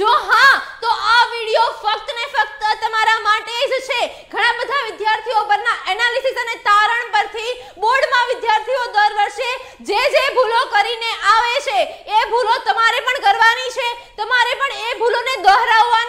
જો હા તો આ વિડિયો ફક્ત ને ફક્ત તમારા માટે જ છે ઘણા બધા વિદ્યાર્થીઓ પરના એનાલિસિસ અને તારણ પરથી બોર્ડમાં વિદ્યાર્થીઓ દર વર્ષે જે જે ભૂલો કરીને આવે છે એ ભૂલો તમારે પણ કરવાની છે તમારે પણ એ ભૂલોને દોહરાવવાની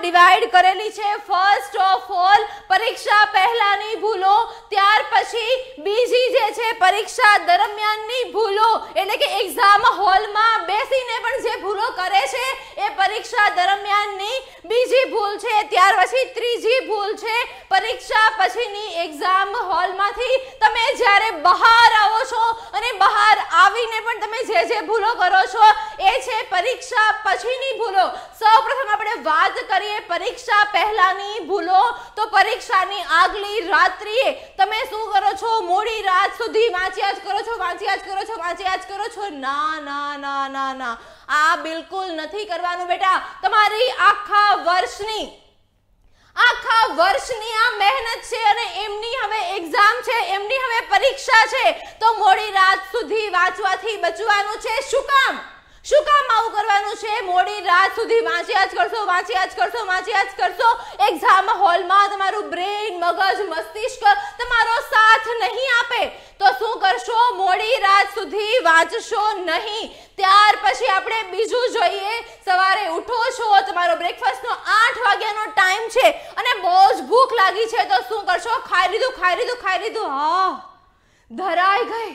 ડિવાઈડ કરેલી છે ફર્સ્ટ ઓફ ઓલ પરીક્ષા પહેલાની ભૂલો ત્યાર પછી બીજી જે છે પરીક્ષા દરમિયાનની ભૂલો એટલે કે એક્ઝામ હોલમાં બેસીને પણ જે ભૂલો કરે છે એ પરીક્ષા દરમિયાનની બીજી ભૂલ છે ત્યાર પછી ત્રીજી ભૂલ છે પરીક્ષા પછીની એક્ઝામ હોલમાંથી તમે જ્યારે બહાર આવો છો અને બહાર આવીને પણ તમે જે જે ભૂલો કરો છો એ છે પરીક્ષા પછીની ભૂલો સૌપ્રથમ આપણે વાત કરીએ કરીએ પરીક્ષા પહેલાની ભૂલો તો પરીક્ષાની આગલી રાત્રિએ તમે શું કરો છો મોડી રાત સુધી વાંચ્યા જ કરો છો વાંચ્યા જ કરો છો વાંચ્યા જ કરો છો ના ના ના ના ના આ બિલકુલ નથી કરવાનું બેટા તમારી આખા વર્ષની આખા વર્ષની આ મહેનત છે અને એમની હવે એક્ઝામ છે એમની હવે પરીક્ષા છે તો મોડી રાત સુધી વાંચવાથી બચવાનું છે શું કામ શું કામ આવું કરવાનું છે મોડી રાત સુધી વાંચ્યા જ કરશો વાંચ્યા જ કરશો વાંચ્યા જ કરશો એક્ઝામ હોલમાં તમારું બ્રેઇન મગજ મસ્તિષ્ક તમારો સાથ નહીં આપે તો શું કરશો મોડી રાત સુધી વાંચશો નહીં ત્યાર પછી આપણે બીજું જોઈએ સવારે ઉઠો છો તમારો બ્રેકફાસ્ટનો આઠ વાગ્યાનો ટાઈમ છે અને બહુ જ ભૂખ લાગી છે તો શું કરશો ખાઈ લીધું ખાઈ લીધું ખાઈ લીધું હા ધરાઈ ગઈ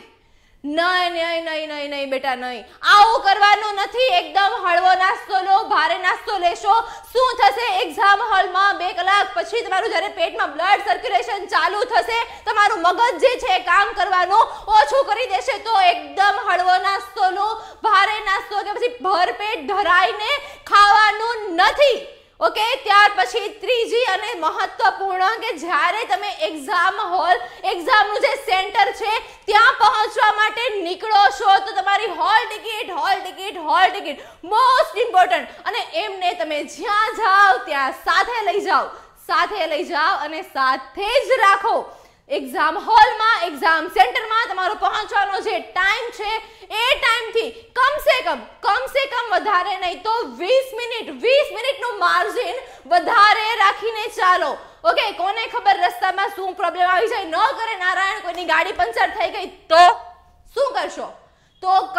નહીં નહીં નહીં નહીં નહીં બેટા નહીં આવું કરવાનું નથી એકદમ હળવો નાસ્તો લો ભારે નાસ્તો લેશો શું થશે એક્ઝામ હોલમાં બે કલાક પછી તમારું જ્યારે પેટમાં બ્લડ સર્ક્યુલેશન ચાલુ થશે તમારું મગજ જે છે કામ કરવાનું ઓછું કરી દેશે તો એકદમ હળવો નાસ્તો લો ભારે નાસ્તો કે પછી ભરપેટ ધરાઈને ખાવાનું નથી ઓકે ત્યાર પછી ત્રીજી અને મહત્વપૂર્ણ કે જ્યારે તમે એક્ઝામ હોલ એક્ઝામનું જે સેન્ટર છે ત્યાં પહોંચવા માટે નીકળો છો તો તમારી hall ticket hall ticket hall ticket most important અને એમને તમે જ્યાં જાઓ ત્યાં સાથે લઈ જાઓ સાથે લઈ જાઓ અને સાથે જ રાખો એક્ઝામ હોલમાં એક્ઝામ સેન્ટરમાં તમારો પહોંચવાનો જે ટાઈમ છે એ ટાઈમથી કમસે કમ કમસે કમ વધારે નહીં તો વીસ મિનિટ વીસ મિનિટનું માર્જિન વધારે રાખીને ચાલો ઓકે કોને ખબર રસ્તામાં શું પ્રોબ્લેમ આવી જાય ન કરે નારાયણ કોઈની ગાડી પંચર થઈ ગઈ તો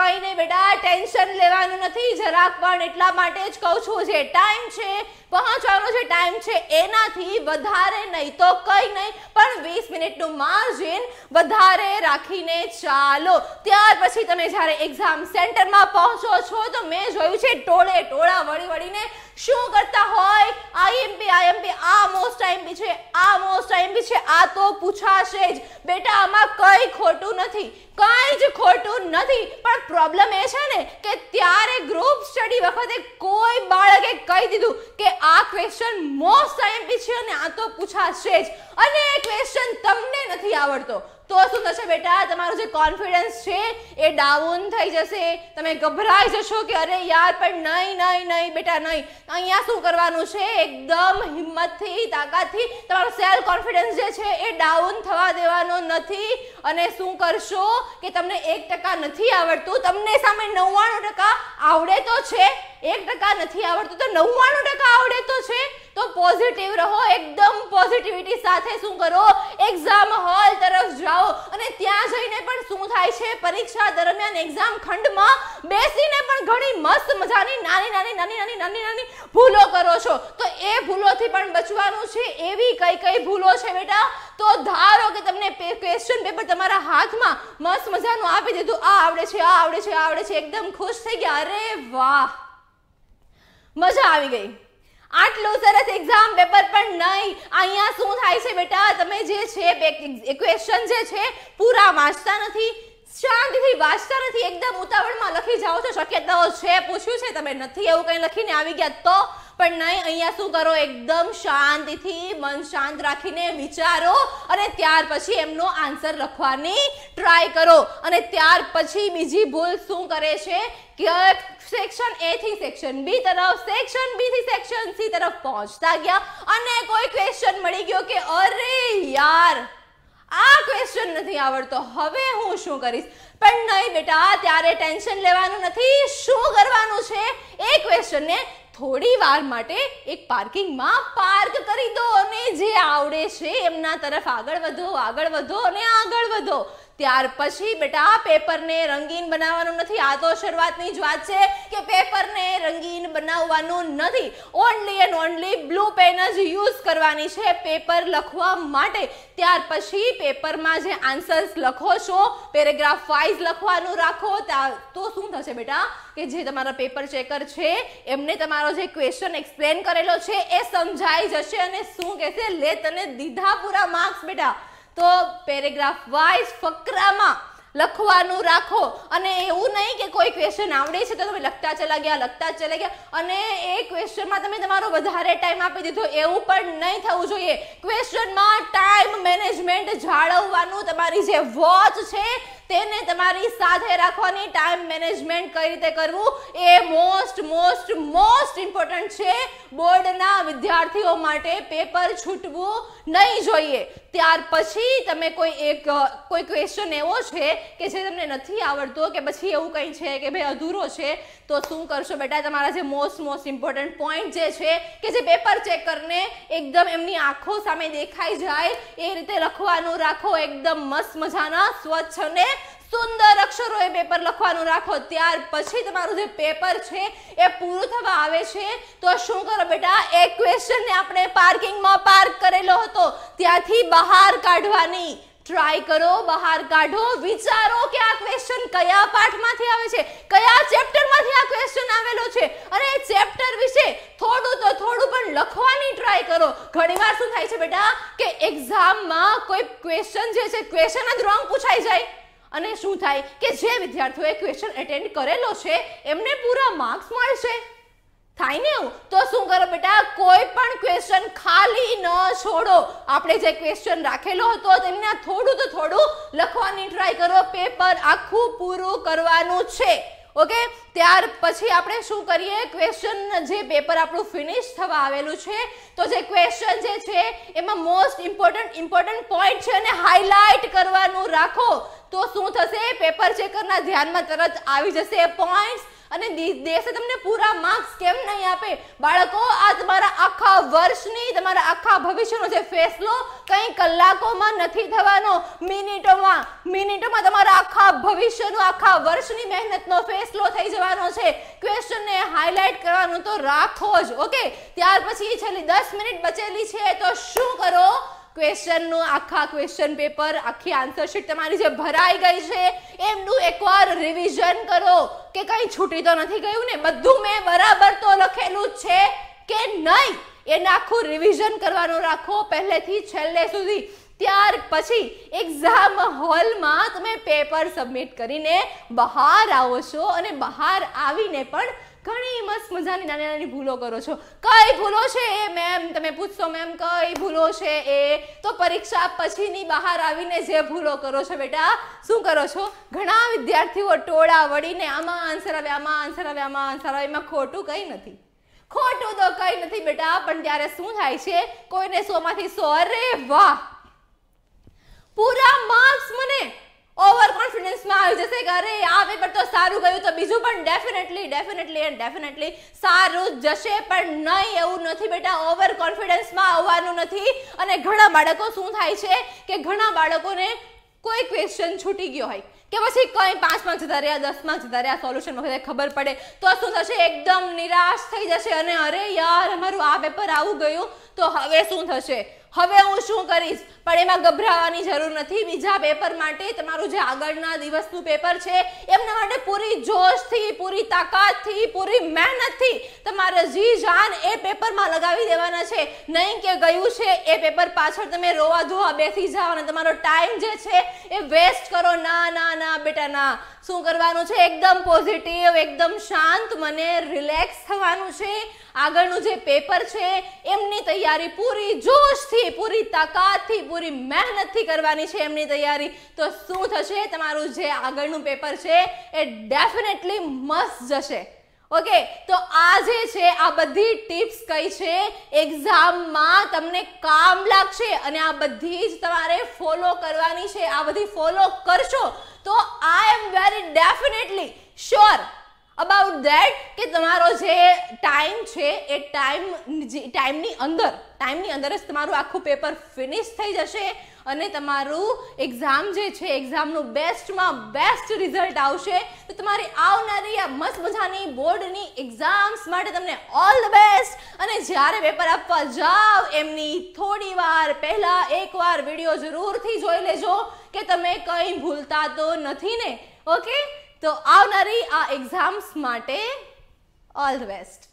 કઈ નહીં બેટા ટેન્શન લેવાનું નથી જરાક પણ એટલા માટે જ કહું છું જે ટાઈમ છે પહોંચવાનો જે ટાઈમ છે એનાથી વધારે નહીં તો કંઈ નહીં પણ વીસ મિનિટનું માર્જિન વધારે રાખીને ચાલો ત્યાર પછી તમે જ્યારે એક્ઝામ સેન્ટરમાં પહોંચો છો તો મેં જોયું છે ટોળે ટોળા વળી વળીને શું કરતા હોય આઈએમપી આઈએમપી આ મોસ્ટ આઈએમપી છે આ મોસ્ટ આઈએમપી છે આ તો પૂછાશે જ બેટા આમાં કંઈ ખોટું નથી કંઈ જ ખોટું નથી પણ પ્રોબ્લેમ એ છે ને કે ત્યારે ગ્રુપ સ્ટડી વખતે કોઈ બાળકે કહી દીધું કે આ ક્વેશ્ચન મોસ્ટ આઈએમપી છે અને આ તો પૂછાશે જ અને એ ક્વેશ્ચન તમને નથી આવડતો તો શું થશે બેટા તમારું જે કોન્ફિડન્સ છે એ ડાઉન થઈ જશે તમે ગભરાઈ જશો કે અરે યાર પણ નહીં નહીં નહીં બેટા નહીં અહીંયા શું કરવાનું છે એકદમ હિંમતથી તાકાતથી તમારો સેલ્ફ કોન્ફિડન્સ જે છે એ ડાઉન થવા દેવાનો નથી અને શું કરશો કે તમને એક ટકા નથી આવડતું તમને સામે નવ્વાણું ટકા આવડે તો છે એક ટકા નથી આવડતું તો નવ્વાણું ટકા આવડે તો છે તો પોઝિટિવ રહો એકદમ પોઝિટિવિટી સાથે શું કરો એક્ઝામ હોલ તરફ જાઓ અને ત્યાં જઈને પણ શું થાય છે પરીક્ષા દરમિયાન એક્ઝામ ખંડમાં બેસીને પણ ઘણી મસ્ત મજાની નાની નાની નાની નાની નાની નાની ભૂલો કરો છો તો એ ભૂલોથી પણ બચવાનું છે એવી કઈ કઈ ભૂલો છે બેટા તો ધારો કે તમને ક્વેશ્ચન પેપર તમારા હાથમાં મસ્ત મજાનું આપી દીધું આ આવડે છે આ આવડે છે આ આવડે છે એકદમ ખુશ થઈ ગયા અરે વાહ મજા આવી ગઈ આટલું સરસ એક્ઝામ પેપર પણ નહીં અહીંયા શું થાય છે બેટા તમે જે છે ક્વેશ્ચન જે છે પૂરા વાંચતા નથી શાંતિથી વાંચતા નથી એકદમ ઉતાવળમાં લખી જાઓ છો શક્યતાઓ છે પૂછ્યું છે તમે નથી એવું કંઈ લખીને આવી ગયા તો પણ નહીં અહીંયા શું કરો એકદમ શાંતિથી મન શાંત રાખીને વિચારો અને ત્યાર પછી એમનો આન્સર લખવાની ટ્રાય કરો અને ત્યાર પછી બીજી ભૂલ શું કરે છે કે સેક્શન એ થી સેક્શન બી તરફ સેક્શન બી થી સેક્શન સી તરફ પહોંચતા ગયા અને કોઈ ક્વેશ્ચન મળી ગયો કે અરે યાર આ ક્વેશ્ચન નથી આવડતો હવે હું શું કરીશ પણ નહીં બેટા ત્યારે ટેન્શન લેવાનું નથી શું કરવાનું છે એ ક્વેશ્ચનને થોડી વાર માટે એક પાર્કિંગમાં પાર્ક કરી દો અને જે આવડે છે એમના તરફ આગળ વધો આગળ વધો અને આગળ વધો ત્યાર પછી બેટા પેપરને રંગીન બનાવવાનું નથી આ તો શરૂઆતની જ વાત છે કે પેપરને રંગીન બનાવવાનું નથી only and only blue pen જ યુઝ કરવાની છે પેપર લખવા માટે ત્યાર પછી પેપરમાં જે આન્સર્સ લખો છો પેરેગ્રાફ વાઇઝ લખવાનું રાખો તો શું થશે બેટા કે જે તમારા પેપર ચેકર છે એમને તમારો જે ક્વેશ્ચન એક્સપ્લેન કરેલો છે એ સમજાઈ જશે અને શું કહેશે લે તને દીધા પૂરા માર્ક્સ બેટા તો પેરેગ્રાફ વાઇઝ ફકરામાં લખવાનું રાખો અને એવું નહીં કે કોઈ ક્વેશ્ચન આવડે છે તો તમે લખતા ચલા ગયા લખતા ચલા ગયા અને એ ક્વેશ્ચનમાં તમે તમારો વધારે ટાઈમ આપી દીધો એવું પણ નહીં થવું જોઈએ ક્વેશ્ચનમાં ટાઈમ મેનેજમેન્ટ જાળવવાનું તમારી જે વોચ છે તેને તમારી સાથે રાખવાની ટાઈમ મેનેજમેન્ટ કઈ રીતે કરવું એ મોસ્ટ મોસ્ટ મોસ્ટ ઇમ્પોર્ટન્ટ છે બોર્ડના વિદ્યાર્થીઓ માટે પેપર છૂટવું નહીં જોઈએ ત્યાર પછી તમે કોઈ એક કોઈ ક્વેશ્ચન એવો છે કે જે તમને નથી આવડતો કે પછી એવું કંઈ છે કે ભાઈ અધૂરો છે તો શું કરશો બેટા તમારા જે મોસ્ટ મોસ્ટ ઇમ્પોર્ટન્ટ પોઈન્ટ જે છે કે જે પેપર ચેક કરીને એકદમ એમની આંખો સામે દેખાઈ જાય એ રીતે લખવાનું રાખો એકદમ મસ્ત મજાના સ્વચ્છ અને સુંદર અક્ષરો એ પેપર લખવાનું રાખો ત્યાર પછી તમારું જે પેપર છે એ પૂરું થવા આવે છે તો શું કરો બેટા એ ક્વેશ્ચનને આપણે પાર્કિંગમાં પાર્ક કરેલો હતો ત્યાંથી બહાર કાઢવાની ટ્રાય કરો બહાર કાઢો વિચારો કે આ ક્વેશ્ચન કયા પાઠમાંથી આવે છે કયા ચેપ્ટરમાંથી આ ક્વેશ્ચન આવેલો છે અને ચેપ્ટર વિશે થોડું તો થોડું પણ લખવાની ટ્રાય કરો ઘણીવાર શું થાય છે બેટા કે એક્ઝામમાં કોઈ ક્વેશ્ચન જે છે ક્વેશ્ચન જ રોંગ પૂછાઈ જાય અને શું થાય કે જે વિદ્યાર્થીઓએ ક્વેશ્ચન એટેન્ડ કરેલો છે એમને પૂરા માર્ક્સ મળશે થાય ને એવું તો શું કરો બેટા કોઈ પણ ક્વેશ્ચન ખાલી ન છોડો આપણે જે ક્વેશ્ચન રાખેલો હતો તેમના થોડું તો થોડું લખવાની ટ્રાય કરો પેપર આખું પૂરું કરવાનું છે ઓકે ત્યાર પછી આપણે શું કરીએ ક્વેશ્ચન જે પેપર આપણું ફિનિશ થવા આવેલું છે તો જે ક્વેશ્ચન જે છે એમાં મોસ્ટ ઇમ્પોર્ટન્ટ ઇમ્પોર્ટન્ટ પોઈન્ટ છે અને હાઇલાઇટ કરવાનું રાખો તો શું થશે પેપર ચેકરના ધ્યાનમાં તરત આવી જશે પોઈન્ટ્સ અને દેશે તમને પૂરા માર્ક્સ કેમ નહીં આપે બાળકો આ તમારા આખા વર્ષની તમારા આખા ભવિષ્યનો જે ફેસલો કંઈ કલાકોમાં નથી થવાનો મિનિટોમાં મિનિટોમાં તમારા આખા ભવિષ્યનો આખા વર્ષની મહેનતનો ફેસલો થઈ જવાનો છે ક્વેશ્ચનને હાઇલાઇટ કરવાનું તો રાખો જ ઓકે ત્યાર પછી છેલ્લી દસ મિનિટ બચેલી છે તો શું કરો ક્વેશ્ચનનું આખા ક્વેશ્ચન પેપર આખી આન્સર તમારી જે ભરાઈ ગઈ છે એમનું એકવાર રિવિઝન કરો કે કંઈ છૂટી તો નથી ગયું ને બધું મેં બરાબર તો લખેલું છે કે નહીં એને આખું રિવિઝન કરવાનું રાખો પહેલેથી છેલ્લે સુધી ત્યાર પછી એક્ઝામ હોલમાં તમે પેપર સબમિટ કરીને બહાર આવો છો અને બહાર આવીને પણ ઘણી મસ્ત મજાની નાની નાની ભૂલો કરો છો કઈ ભૂલો છે એ મેમ તમે પૂછશો મેમ કઈ ભૂલો છે એ તો પરીક્ષા પછીની બહાર આવીને જે ભૂલો કરો છો બેટા શું કરો છો ઘણા વિદ્યાર્થીઓ ટોળા વળીને આમાં આન્સર આવે આમાં આન્સર આવે આમાં આન્સર આવે એમાં ખોટું કંઈ નથી ખોટું તો કંઈ નથી બેટા પણ ત્યારે શું થાય છે કોઈને સોમાંથી સો અરે વાહ પૂરા માર્ક્સ મને ઓવર કોન્ફિડન્સમાં આવી જશે કે અરે આ પેપર તો સારું ગયું તો બીજું પણ ડેફિનેટલી ડેફિનેટલી એન્ડ ડેફિનેટલી સારું જશે પણ નહીં એવું નથી બેટા ઓવર કોન્ફિડન્સમાં આવવાનું નથી અને ઘણા બાળકો શું થાય છે કે ઘણા બાળકોને કોઈ ક્વેશ્ચન છૂટી ગયો હોય કે પછી કંઈ પાંચમાં જતા રહ્યા દસમાં જતા રહ્યા સોલ્યુશન વખતે ખબર પડે તો શું થશે એકદમ નિરાશ થઈ જશે અને અરે યાર અમારું આ પેપર આવું ગયું તો હવે શું થશે હવે હું શું કરીશ પણ એમાં ગભરાવાની જરૂર નથી બીજા પેપર માટે તમારું જે આગળના દિવસનું પેપર છે એમના માટે પૂરી જોશથી પૂરી તાકાતથી પૂરી મહેનતથી તમારે જી જાન એ પેપરમાં લગાવી દેવાના છે નહીં કે ગયું છે એ પેપર પાછળ તમે રોવા ધોવા બેસી જાઓ અને તમારો ટાઈમ જે છે એ વેસ્ટ કરો ના ના ના બેટા ના શું કરવાનું છે એકદમ પોઝિટિવ એકદમ શાંત મને રિલેક્સ થવાનું છે આગળનું જે પેપર છે એમની તૈયારી પૂરી જોશથી પૂરી તાકાતથી પૂરી મહેનતથી કરવાની છે એમની તૈયારી તો શું થશે તમારું જે આગળનું પેપર છે એ ડેફિનેટલી મસ્ત જશે ઓકે તો આ જે છે આ બધી ટિપ્સ કઈ છે એક્ઝામમાં તમને કામ લાગશે અને આ બધી જ તમારે ફોલો કરવાની છે આ બધી ફોલો કરશો તો I am very definitely sure about that કે તમારો જે ટાઈમ છે એ ટાઈમ ટાઈમની અંદર ટાઈમની અંદર જ તમારું આખું પેપર ફિનિશ થઈ જશે અને તમારું એક્ઝામ જે છે એક્ઝામનું બેસ્ટમાં બેસ્ટ રિઝલ્ટ આવશે તો તમારી આવનારી આ મસ્ત મજાની બોર્ડની એક્ઝામ્સ માટે તમને ઓલ ધ બેસ્ટ અને જ્યારે પેપર આપવા જાઓ એમની થોડી વાર પહેલાં એકવાર વિડીયો જરૂરથી જોઈ લેજો કે તમે કંઈ ભૂલતા તો નથી ને ઓકે તો આવનારી આ એક્ઝામ્સ માટે ઓલ ધ બેસ્ટ